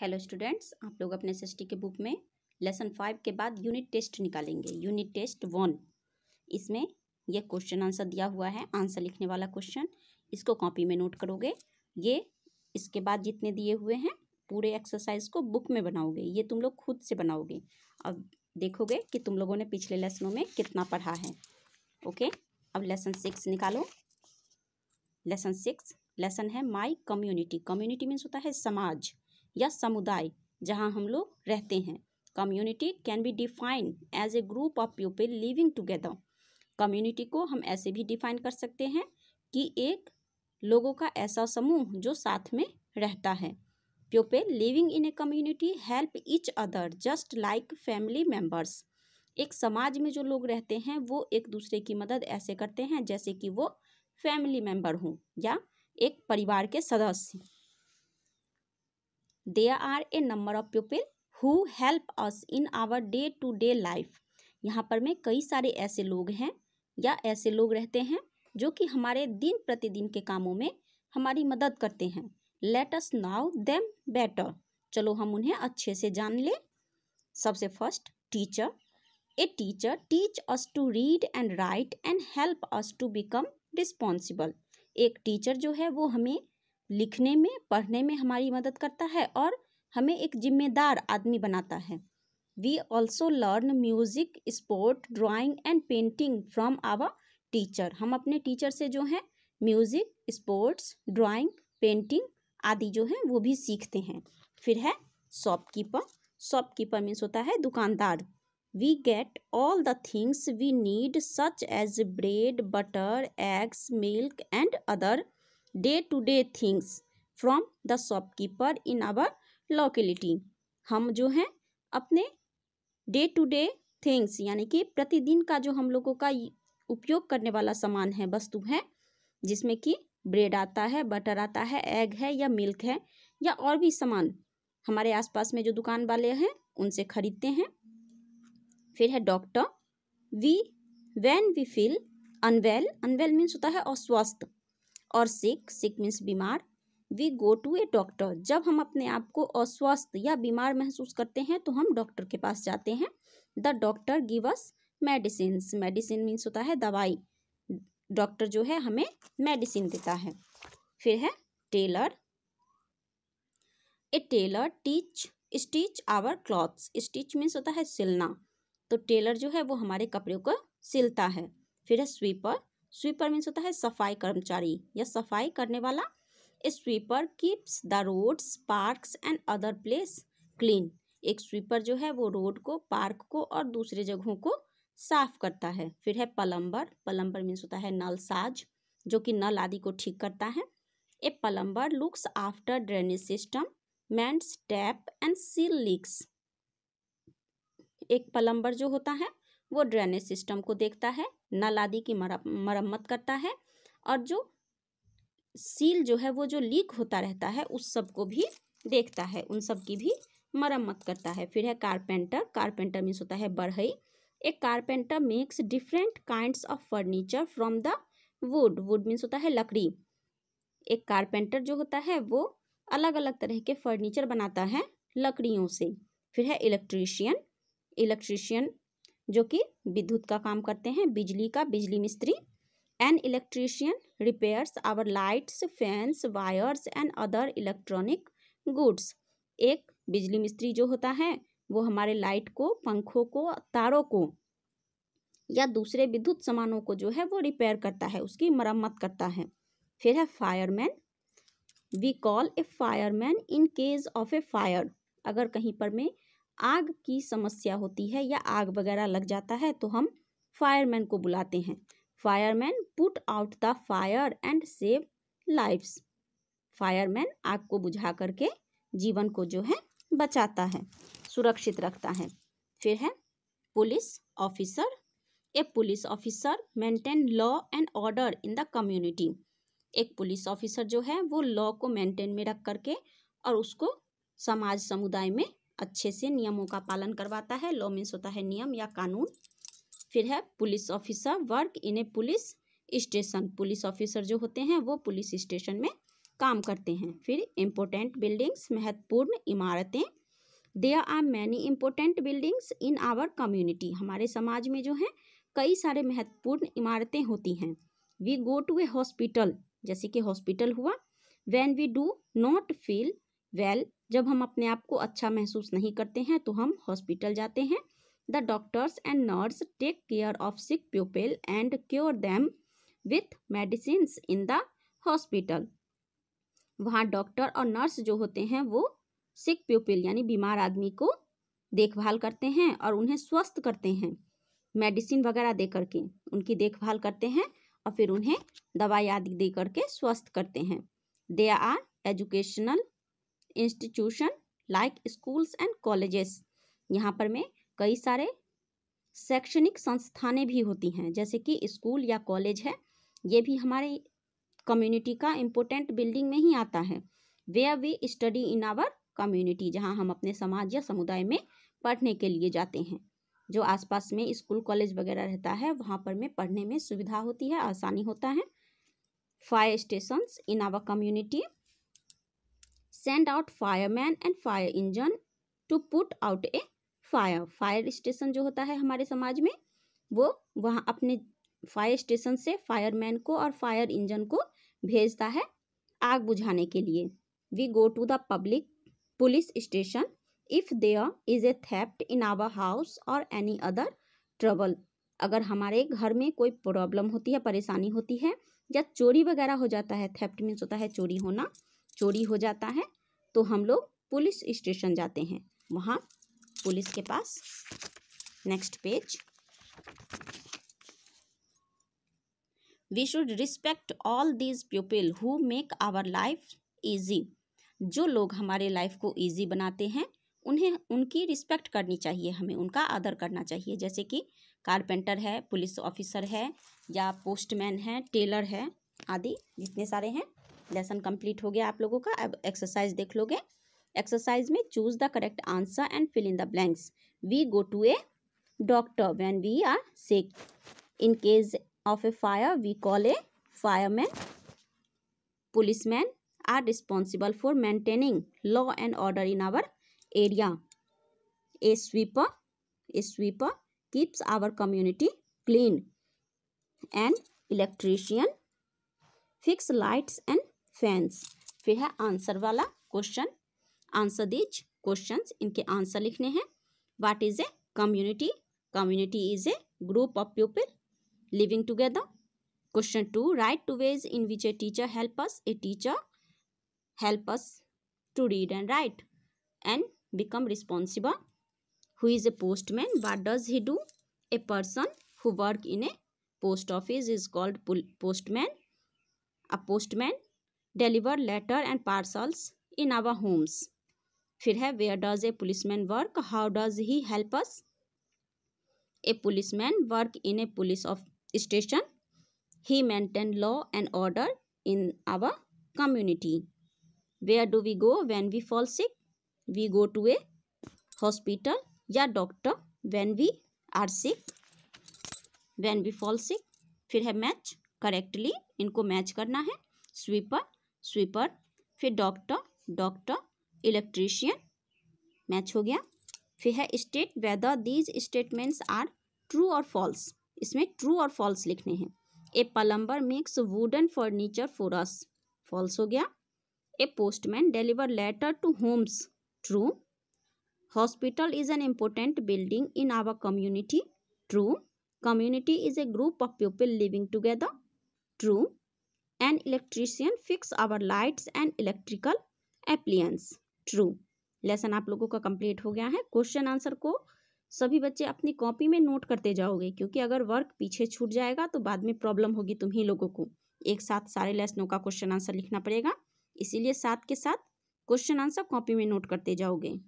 hello students आप लोग अपने एस के बुक में लेसन फाइव के बाद यूनिट टेस्ट निकालेंगे यूनिट टेस्ट वन इसमें यह क्वेश्चन आंसर दिया हुआ है आंसर लिखने वाला क्वेश्चन इसको कॉपी में नोट करोगे ये इसके बाद जितने दिए हुए हैं पूरे एक्सरसाइज को बुक में बनाओगे ये तुम लोग खुद से बनाओगे अब देखोगे कि तुम लोगों ने पिछले लेसनों में कितना पढ़ा है ओके अब लेसन सिक्स निकालो लेसन सिक्स लेसन है माई कम्युनिटी कम्युनिटी मीन्स होता है समाज या समुदाय जहाँ हम लोग रहते हैं community can be defined as a group of people living together community को हम ऐसे भी डिफाइन कर सकते हैं कि एक लोगों का ऐसा समूह जो साथ में रहता है people living in a community help each other just like family members एक समाज में जो लोग रहते हैं वो एक दूसरे की मदद ऐसे करते हैं जैसे कि वो फैमिली मेम्बर हों या एक परिवार के सदस्य there are a number of people who help us in our day to day life यहाँ पर में कई सारे ऐसे लोग हैं या ऐसे लोग रहते हैं जो कि हमारे दिन प्रतिदिन के कामों में हमारी मदद करते हैं let us now them better चलो हम उन्हें अच्छे से जान लें सबसे first teacher a teacher teach us to read and write and help us to become responsible एक टीचर जो है वो हमें लिखने में पढ़ने में हमारी मदद करता है और हमें एक जिम्मेदार आदमी बनाता है we also learn music sport drawing and painting from our teacher हम अपने टीचर से जो हैं म्यूज़िक स्पोर्ट्स ड्राइंग पेंटिंग आदि जो हैं वो भी सीखते हैं फिर है शॉपकीपर शॉपकीपर मीन्स होता है दुकानदार we get all the things we need such as bread butter eggs milk and other day to day things from the shopkeeper in our locality हम जो हैं अपने डे टू डे थिंग्स यानी कि प्रतिदिन का जो हम लोगों का उपयोग करने वाला सामान है वस्तु है जिसमें कि ब्रेड आता है बटर आता है एग है या मिल्क है या और भी सामान हमारे आसपास में जो दुकान वाले हैं उनसे खरीदते हैं फिर है doctor we when we feel unwell unwell means होता है अस्वस्थ और सिक सिक मीन्स बीमार we go to a doctor जब हम अपने आप को अस्वस्थ या बीमार महसूस करते हैं तो हम डॉक्टर के पास जाते हैं the doctor give us medicine medicine means होता है दवाई डॉक्टर जो है हमें मेडिसिन देता है फिर है tailor a tailor teach stitch our clothes stitch means होता है सिलना तो टेलर जो है वो हमारे कपड़े को सिलता है फिर है स्वीपर स्वीपर मीन्स होता है सफाई कर्मचारी या सफाई करने वाला sweeper keeps the roads parks and other place clean एक स्वीपर जो है वो रोड को पार्क को और दूसरे जगहों को साफ करता है फिर है पलम्बर पलम्बर मीन्स होता है नल साज जो कि नल आदि को ठीक करता है a plumber looks after drainage system mends tap and seal leaks एक पलम्बर जो होता है वो ड्रेनेज सिस्टम को देखता है नल आदि की मरम्मत करता है और जो सील जो है वो जो लीक होता रहता है उस सब को भी देखता है उन सब की भी मरम्मत करता है फिर है कारपेंटर कारपेंटर मीन्स होता है बढ़ई a carpenter makes different kind of furniture from the wood wood means होता है लकड़ी एक कारपेंटर जो होता है वो अलग अलग तरह के फर्नीचर बनाता है लकड़ियों से फिर है इलेक्ट्रीशियन इलेक्ट्रीशियन जो कि विद्युत का काम करते हैं बिजली का बिजली मिस्त्री an electrician repairs our lights fans wires and other electronic goods एक बिजली मिस्त्री जो होता है वो हमारे लाइट को पंखों को तारों को या दूसरे विद्युत सामानों को जो है वो रिपेयर करता है उसकी मरम्मत करता है फिर है fireman we call a fireman in case of a fire अगर कहीं पर में आग की समस्या होती है या आग वगैरह लग जाता है तो हम फायरमैन को बुलाते हैं fireman put out the fire and save lifes fireman आग को बुझा करके जीवन को जो है बचाता है सुरक्षित रखता है फिर है police officer a police officer maintain law and order in the community एक पुलिस ऑफिसर जो है वो लॉ को मेंटेन में रख करके और उसको समाज समुदाय में अच्छे से नियमों का पालन करवाता है लॉ मीन्स होता है नियम या कानून फिर है police officer work in a police station police officer जो होते हैं वो पुलिस स्टेशन में काम करते हैं फिर इम्पोर्टेंट बिल्डिंग्स महत्वपूर्ण इमारतें there are many important buildings in our community हमारे समाज में जो है कई सारे महत्वपूर्ण इमारतें होती हैं we go to a hospital जैसे कि हॉस्पिटल हुआ when we do not feel well जब हम अपने आप को अच्छा महसूस नहीं करते हैं तो हम हॉस्पिटल जाते हैं the doctors and nurse take care of sick pupil and cure them with medicine in the hospital वहाँ डॉक्टर और नर्स जो होते हैं वो सिक प्यूपिल यानी बीमार आदमी को देखभाल करते हैं और उन्हें स्वस्थ करते हैं मेडिसिन वगैरह दे करके उनकी देखभाल करते हैं और फिर उन्हें दवाई आदि दे करके स्वस्थ करते हैं they are educational institution like schools and colleges यहाँ पर में कई सारे शैक्षणिक संस्थानें भी होती हैं जैसे कि स्कूल या कॉलेज है ये भी हमारे कम्युनिटी का इम्पोर्टेंट बिल्डिंग में ही आता है where we study in our community जहाँ हम अपने समाज या समुदाय में पढ़ने के लिए जाते हैं जो आसपास में स्कूल कॉलेज वगैरह रहता है वहाँ पर में पढ़ने में सुविधा होती है आसानी होता है fire stations in our community send out fireman and fire engine to put out a fire fire station जो होता है हमारे समाज में वो वहाँ अपने फायर स्टेशन से मैन को और फायर इंजन को भेजता है आग बुझाने के लिए we go to the public police station if there is a theft in our house और एनी अदर ट्रबल अगर हमारे घर में कोई प्रॉब्लम होती है परेशानी होती है या चोरी वगैरह हो जाता है थेप्ट मीन्स होता है चोरी होना चोरी हो जाता है तो हम लोग पुलिस स्टेशन जाते हैं वहाँ पुलिस के पास next page we should respect all these people who make our life easy जो लोग हमारे लाइफ को ईजी बनाते हैं उन्हें उनकी रिस्पेक्ट करनी चाहिए हमें उनका आदर करना चाहिए जैसे कि कारपेंटर है पुलिस ऑफिसर है या पोस्टमैन है टेलर है आदि जितने सारे हैं लेसन कंप्लीट हो गया आप लोगों का अब एक्सरसाइज देख लोगे एक्सरसाइज में choose the correct answer and fill in the blanks we go to a doctor when we are sick in case of a fire we call a fireman policeman are responsible for maintaining law and order in our area a sweeper a sweeper keeps our community clean and electrician fix lights and fans फिर है answer वाला question answer these question इनके answer लिखने हैं what is a community community is a group of people living together question two write two ways in which a teacher help us a teacher help us to read and write and become responsible who is a postman what does he do a person who work in a post office is called postman a postman deliver letter and parcels in our homes फिर है where does a policeman work how does he help us a policeman work in a police of station he maintain law and order in our community where do we go when we fall sick we go to a hospital या doctor when we are sick when we fall sick फिर है match correctly इनको match करना है sweeper sweeper फिर doctor doctor electrician match हो गया फिर है state whether these statements are true और फॉल्स इसमें ट्रू और फॉल्स लिखने हैं a plumber makes wooden furniture for us false हो गया a postman deliver letter to homes true hospital is an important building in our community true community is a group of people living together true an electrician fix our lights and electrical appliances true lesson आप लोगों का complete हो गया है question answer को सभी बच्चे अपनी कॉपी में नोट करते जाओगे क्योंकि अगर वर्क पीछे छूट जाएगा तो बाद में प्रॉब्लम होगी तुम्ही लोगों को एक साथ सारे लेसनों का क्वेश्चन आंसर लिखना पड़ेगा इसीलिए साथ के साथ क्वेश्चन आंसर कॉपी में नोट करते जाओगे